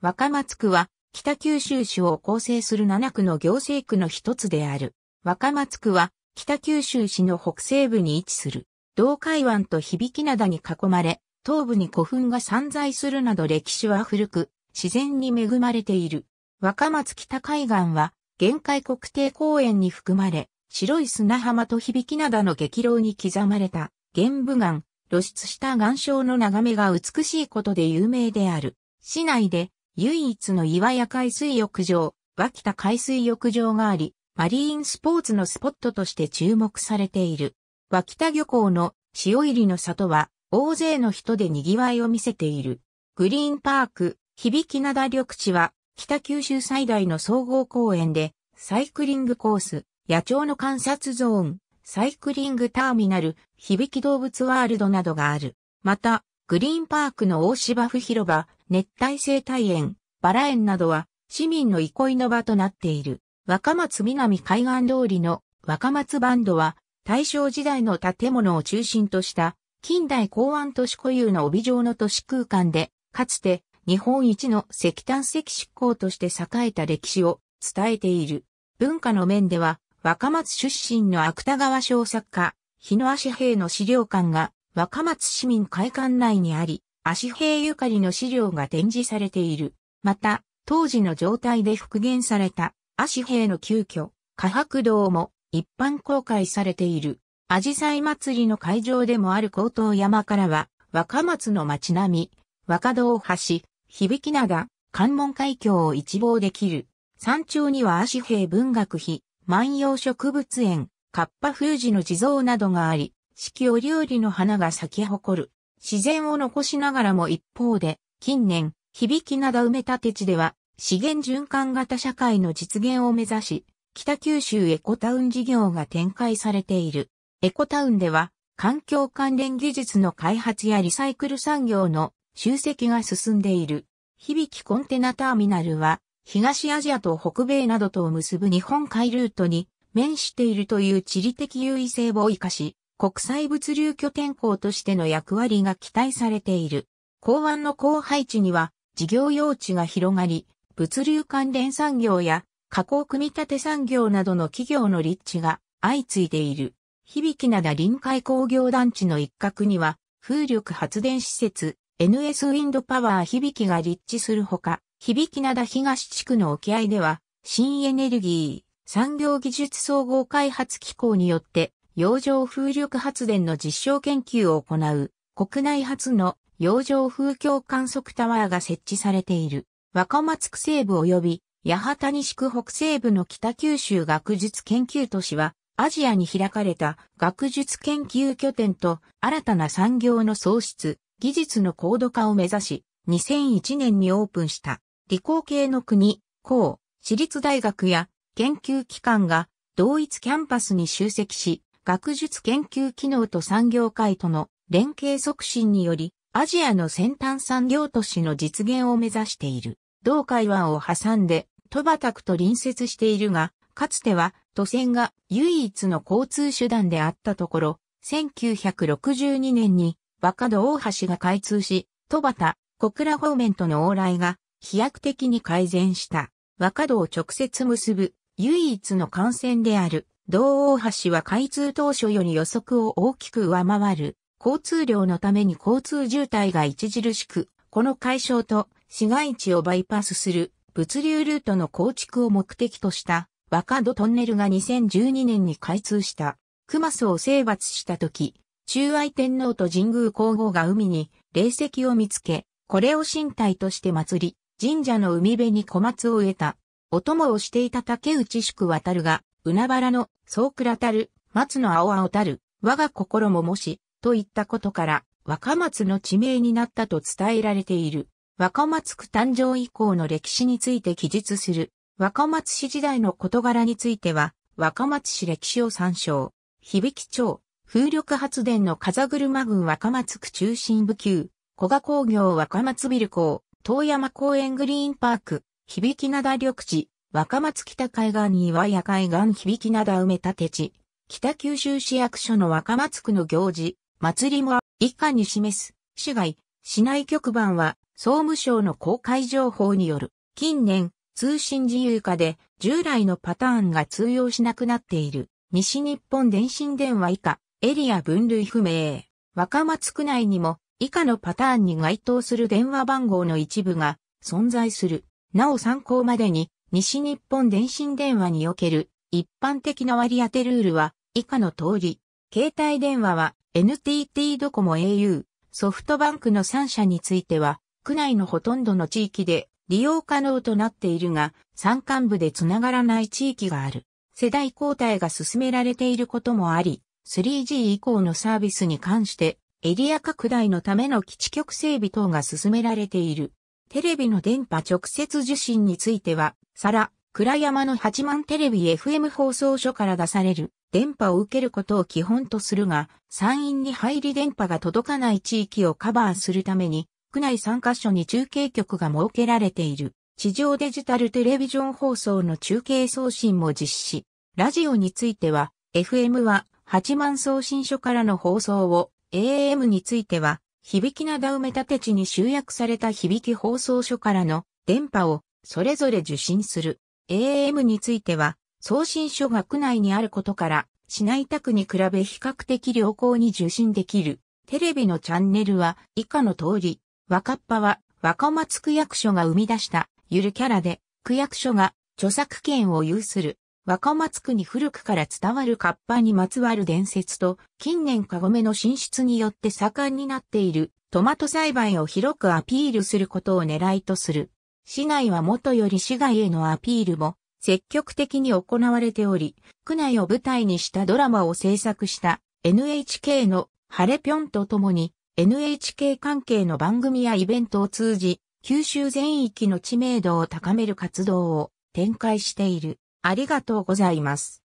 若松区は北九州市を構成する7区の行政区の一つである。若松区は北九州市の北西部に位置する。道海湾と響灘に囲まれ、東部に古墳が散在するなど歴史は古く、自然に恵まれている。若松北海岸は、玄海国定公園に含まれ、白い砂浜と響灘の激浪に刻まれた、玄武岩、露出した岩礁の眺めが美しいことで有名である。市内で唯一の岩屋海水浴場、脇田海水浴場があり、マリーンスポーツのスポットとして注目されている。脇田漁港の潮入りの里は、大勢の人で賑わいを見せている。グリーンパーク、響灘緑地は、北九州最大の総合公園で、サイクリングコース、野鳥の観察ゾーン、サイクリングターミナル、響動物ワールドなどがある。また、グリーンパークの大芝生広場、熱帯生態園、バラ園などは市民の憩いの場となっている。若松南海岸通りの若松バンドは大正時代の建物を中心とした近代港湾都市固有の帯状の都市空間で、かつて日本一の石炭石執行として栄えた歴史を伝えている。文化の面では若松出身の芥川小作家、日野足平の資料館が若松市民会館内にあり、足平ゆかりの資料が展示されている。また、当時の状態で復元された足平の急遽、下白道も一般公開されている。アジサイ祭りの会場でもある高等山からは、若松の町並み、若道橋、響灘、関門海峡を一望できる。山頂には足平文学碑、万葉植物園、カッパ封じの地蔵などがあり、四季折々の花が咲き誇る。自然を残しながらも一方で、近年、響きなど埋め立て地では、資源循環型社会の実現を目指し、北九州エコタウン事業が展開されている。エコタウンでは、環境関連技術の開発やリサイクル産業の集積が進んでいる。響きコンテナターミナルは、東アジアと北米などとを結ぶ日本海ルートに面しているという地理的優位性を生かし、国際物流拠点港としての役割が期待されている。港湾の広配置には事業用地が広がり、物流関連産業や加工組み立て産業などの企業の立地が相次いでいる。響灘臨海工業団地の一角には、風力発電施設、NS ウィンドパワー響が立地するほか、響灘東地区の沖合では、新エネルギー、産業技術総合開発機構によって、洋上風力発電の実証研究を行う国内初の洋上風況観測タワーが設置されている若松区西部及び八幡西区北西部の北九州学術研究都市はアジアに開かれた学術研究拠点と新たな産業の創出、技術の高度化を目指し2001年にオープンした理工系の国、公、私立大学や研究機関が同一キャンパスに集積し学術研究機能と産業界との連携促進により、アジアの先端産業都市の実現を目指している。同海湾を挟んで、戸畑区と隣接しているが、かつては都線が唯一の交通手段であったところ、1962年に若戸大橋が開通し、戸畑、小倉方面との往来が飛躍的に改善した。若戸を直接結ぶ唯一の幹線である道央橋は開通当初より予測を大きく上回る交通量のために交通渋滞が著しく、この解消と市街地をバイパスする物流ルートの構築を目的とした若戸トンネルが2012年に開通した。熊荘を征伐した時、中愛天皇と神宮皇后が海に霊石を見つけ、これを身体として祭り、神社の海辺に小松を植えた。お供をしていた竹内宿渡るが、海原の、そうくらたる、松の青々たる、我が心ももし、といったことから、若松の地名になったと伝えられている。若松区誕生以降の歴史について記述する。若松市時代の事柄については、若松市歴史を参照。響町、風力発電の風車群若松区中心部級、古賀工業若松ビル港、遠山公園グリーンパーク、響灘緑地、若松北海岸に岩屋海岸響きなど埋め立て地、北九州市役所の若松区の行事、祭りも以下に示す、市外、市内局番は、総務省の公開情報による、近年、通信自由化で、従来のパターンが通用しなくなっている、西日本電信電話以下、エリア分類不明、若松区内にも、以下のパターンに該当する電話番号の一部が存在する。なお参考までに西日本電信電話における一般的な割り当てルールは以下の通り、携帯電話は NTT ドコモ au、ソフトバンクの3社については、区内のほとんどの地域で利用可能となっているが、山間部でつながらない地域がある。世代交代が進められていることもあり、3G 以降のサービスに関して、エリア拡大のための基地局整備等が進められている。テレビの電波直接受信については、さら、倉山の八万テレビ FM 放送所から出される電波を受けることを基本とするが、山陰に入り電波が届かない地域をカバーするために、区内3カ所に中継局が設けられている。地上デジタルテレビジョン放送の中継送信も実施。ラジオについては、FM は八万送信所からの放送を、AM については、響きなダ埋め立て地に集約された響き放送所からの電波をそれぞれ受信する。AM については送信所が区内にあることから市内宅に比べ比較的良好に受信できる。テレビのチャンネルは以下の通り、若っぱは若松区役所が生み出したゆるキャラで区役所が著作権を有する若松区に古くから伝わる河童にまつわる伝説と、近年カゴメの進出によって盛んになっているトマト栽培を広くアピールすることを狙いとする。市内は元より市外へのアピールも積極的に行われており、区内を舞台にしたドラマを制作した NHK のハレピョンとともに NHK 関係の番組やイベントを通じ、九州全域の知名度を高める活動を展開している。ありがとうございます。